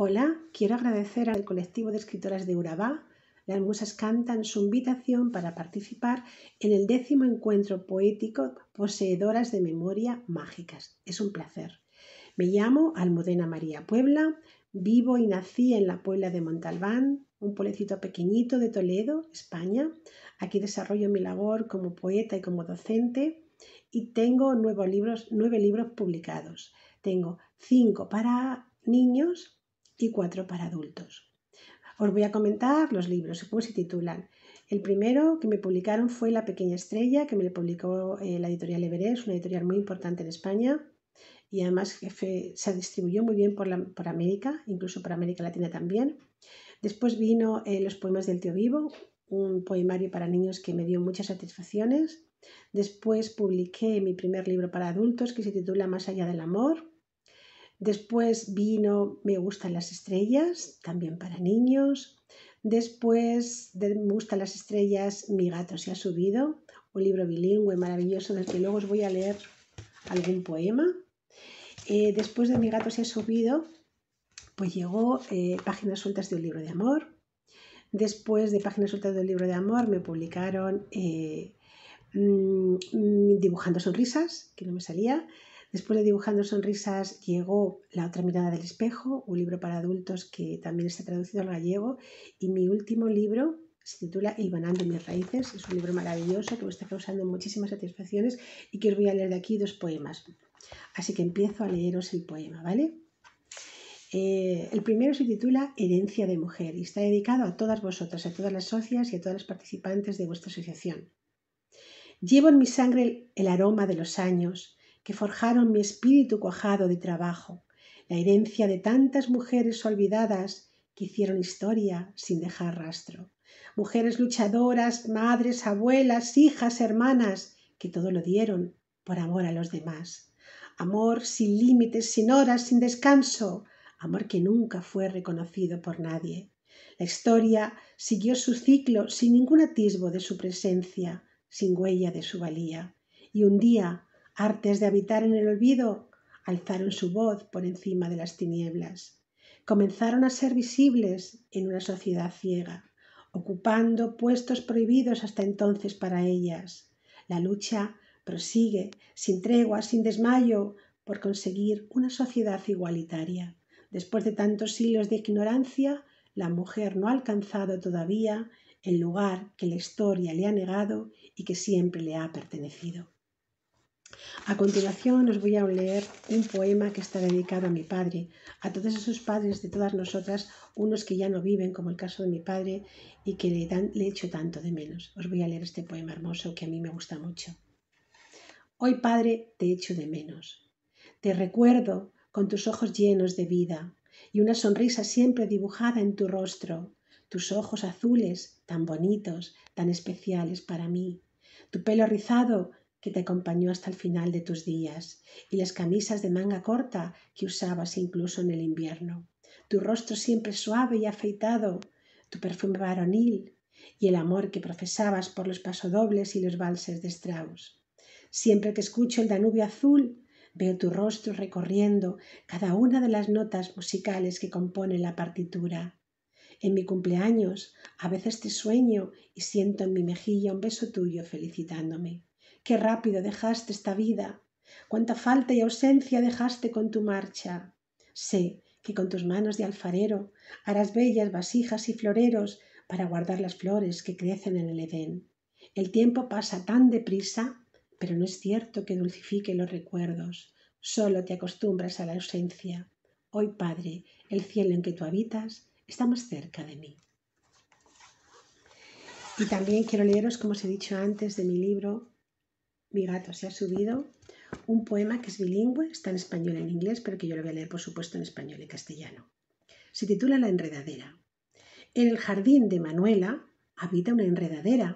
Hola, quiero agradecer al colectivo de escritoras de Urabá, las musas cantan su invitación para participar en el décimo encuentro poético Poseedoras de Memoria Mágicas. Es un placer. Me llamo Almudena María Puebla, vivo y nací en la Puebla de Montalbán, un pueblecito pequeñito de Toledo, España. Aquí desarrollo mi labor como poeta y como docente y tengo nuevos libros, nueve libros publicados. Tengo cinco para niños y cuatro para adultos. Os voy a comentar los libros, cómo se titulan. El primero que me publicaron fue La Pequeña Estrella, que me lo publicó eh, la editorial Everest, una editorial muy importante en España y además se distribuyó muy bien por, por, América, incluso por América Latina también. Después vino eh, Los Poemas del Tío Vivo, un poemario para niños que me dio muchas satisfacciones. Después publiqué mi primer libro para adultos que se titula Más allá del amor. Después vino Me gustan las estrellas, también para niños. Después de Me gustan las estrellas, Mi gato se ha subido, un libro bilingüe maravilloso del que luego os voy a leer algún poema. Eh, después de Mi gato se ha subido, pues llegó eh, Páginas sueltas de un libro de amor. Después de Páginas sueltas de un libro de amor me publicaron eh, mm, mm, Dibujando sonrisas, que no me salía. Después de Dibujando Sonrisas llegó La otra mirada del espejo, un libro para adultos que también está traducido al gallego. Y mi último libro se titula El de mis raíces. Es un libro maravilloso que me está causando muchísimas satisfacciones y que os voy a leer de aquí dos poemas. Así que empiezo a leeros el poema, ¿vale? Eh, el primero se titula Herencia de Mujer y está dedicado a todas vosotras, a todas las socias y a todas las participantes de vuestra asociación. Llevo en mi sangre el aroma de los años, que forjaron mi espíritu cuajado de trabajo, la herencia de tantas mujeres olvidadas que hicieron historia sin dejar rastro. Mujeres luchadoras, madres, abuelas, hijas, hermanas, que todo lo dieron por amor a los demás. Amor sin límites, sin horas, sin descanso. Amor que nunca fue reconocido por nadie. La historia siguió su ciclo sin ningún atisbo de su presencia, sin huella de su valía. Y un día Artes de habitar en el olvido alzaron su voz por encima de las tinieblas. Comenzaron a ser visibles en una sociedad ciega, ocupando puestos prohibidos hasta entonces para ellas. La lucha prosigue, sin tregua, sin desmayo, por conseguir una sociedad igualitaria. Después de tantos siglos de ignorancia, la mujer no ha alcanzado todavía el lugar que la historia le ha negado y que siempre le ha pertenecido. A continuación os voy a leer un poema que está dedicado a mi padre, a todos esos padres de todas nosotras, unos que ya no viven, como el caso de mi padre, y que le, dan, le echo tanto de menos. Os voy a leer este poema hermoso que a mí me gusta mucho. Hoy, padre, te echo de menos. Te recuerdo con tus ojos llenos de vida y una sonrisa siempre dibujada en tu rostro, tus ojos azules tan bonitos, tan especiales para mí, tu pelo rizado que te acompañó hasta el final de tus días, y las camisas de manga corta que usabas incluso en el invierno, tu rostro siempre suave y afeitado, tu perfume varonil y el amor que profesabas por los pasodobles y los valses de Strauss. Siempre que escucho el Danubio azul, veo tu rostro recorriendo cada una de las notas musicales que componen la partitura. En mi cumpleaños a veces te sueño y siento en mi mejilla un beso tuyo felicitándome. Qué rápido dejaste esta vida, cuánta falta y ausencia dejaste con tu marcha. Sé que con tus manos de alfarero harás bellas vasijas y floreros para guardar las flores que crecen en el Edén. El tiempo pasa tan deprisa, pero no es cierto que dulcifique los recuerdos. Solo te acostumbras a la ausencia. Hoy, Padre, el cielo en que tú habitas está más cerca de mí. Y también quiero leeros, como os he dicho antes, de mi libro mi gato se ha subido un poema que es bilingüe, está en español y e en inglés, pero que yo lo voy a leer, por supuesto, en español y castellano. Se titula La enredadera. En el jardín de Manuela habita una enredadera,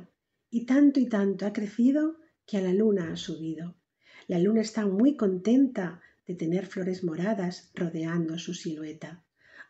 y tanto y tanto ha crecido que a la luna ha subido. La luna está muy contenta de tener flores moradas rodeando su silueta.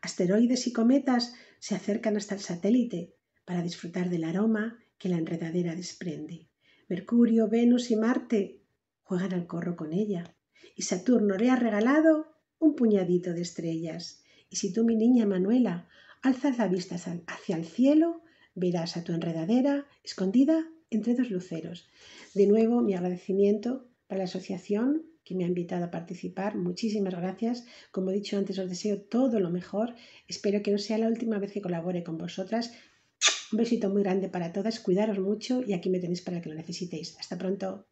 Asteroides y cometas se acercan hasta el satélite para disfrutar del aroma que la enredadera desprende. Mercurio, Venus y Marte juegan al corro con ella. Y Saturno le ha regalado un puñadito de estrellas. Y si tú, mi niña Manuela, alzas la vista hacia el cielo, verás a tu enredadera escondida entre dos luceros. De nuevo, mi agradecimiento para la asociación que me ha invitado a participar. Muchísimas gracias. Como he dicho antes, os deseo todo lo mejor. Espero que no sea la última vez que colabore con vosotras. Un besito muy grande para todas, cuidaros mucho y aquí me tenéis para que lo necesitéis. Hasta pronto.